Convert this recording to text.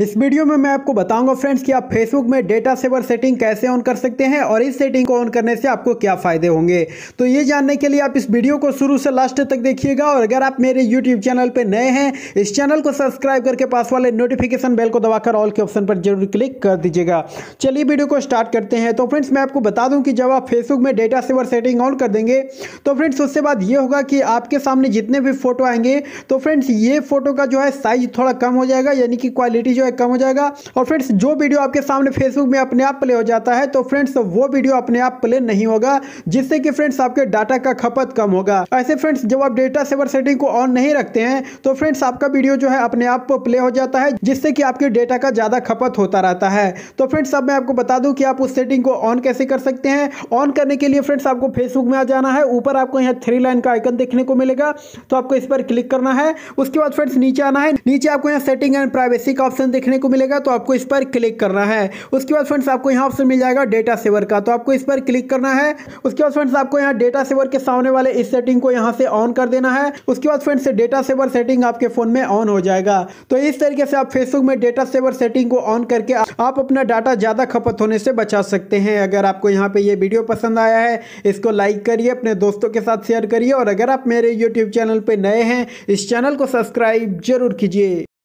इस वीडियो में मैं आपको बताऊंगा फ्रेंड्स कि आप फेसबुक में डेटा सेवर सेटिंग कैसे ऑन कर सकते हैं और इस सेटिंग को ऑन करने से आपको क्या फ़ायदे होंगे तो ये जानने के लिए आप इस वीडियो को शुरू से लास्ट तक देखिएगा और अगर आप मेरे यूट्यूब चैनल पर नए हैं इस चैनल को सब्सक्राइब करके पास वाले नोटिफिकेशन बेल को दबाकर ऑल के ऑप्शन पर जरूर क्लिक कर दीजिएगा चलिए वीडियो को स्टार्ट करते हैं तो फ्रेंड्स मैं आपको बता दूँ कि जब आप फेसबुक में डेटा सेवर सेटिंग ऑन कर देंगे तो फ्रेंड्स उससे बाद ये होगा कि आपके सामने जितने भी फोटो आएंगे तो फ्रेंड्स ये फोटो का जो है साइज थोड़ा कम हो जाएगा यानी कि क्वालिटी जो जो है कम हो जाएगा और फ्रेंड्स जो वीडियो आपके सामने फेसबुक में अपने आप प्ले हो जाता है तो फ्रेंड्स वो वीडियो अपने आप प्ले नहीं होगा जिससे कि फ्रेंड्स आपके डाटा का खपत कम होगा ऐसे फ्रेंड्स जब आप डेटा सेवर सेटिंग को ऑन नहीं रखते हैं तो फ्रेंड्स आपका वीडियो जो है अपने आप प्ले हो जाता है जिससे कि आपके डेटा का ज़्यादा खपत होता रहता है तो फ्रेंड्स अब मैं आपको बता दूं कि आप उस सेटिंग को ऑन कैसे कर सकते हैं ऑन करने के लिए फ्रेंड्स आपको फेसबुक में आ जाना है ऊपर आपको यहाँ थ्री लाइन का आइकन देखने को मिलेगा तो आपको इस पर क्लिक करना है उसके बाद फ्रेंड्स नीचे आना है नीचे आपको यहाँ सेटिंग एंड प्राइवेसी का ऑप्शन देखने को मिलेगा तो आपको इस पर क्लिक करना है उसके बाद फ्रेंड्स आपको यहाँ ऑप्शन मिल जाएगा डेटा सेवर का तो आपको इस पर क्लिक करना है उसके बाद फ्रेंड्स आपको यहाँ डेटा सेवर के सामने वाले इस सेटिंग को यहाँ से ऑन कर देना है उसके बाद फ्रेंड्स डेटा सेवर सेटिंग आपके फोन में ऑन हो जाएगा तो इस तरीके से आप फेसबुक में डेटा सेवर सेटिंग को ऑन करके आप अपना डाटा ज़्यादा खपत होने से बचा सकते हैं अगर आपको यहाँ पे ये वीडियो पसंद आया है इसको लाइक करिए अपने दोस्तों के साथ शेयर करिए और अगर आप मेरे यूट्यूब चैनल पर नए हैं इस चैनल को सब्सक्राइब जरूर कीजिए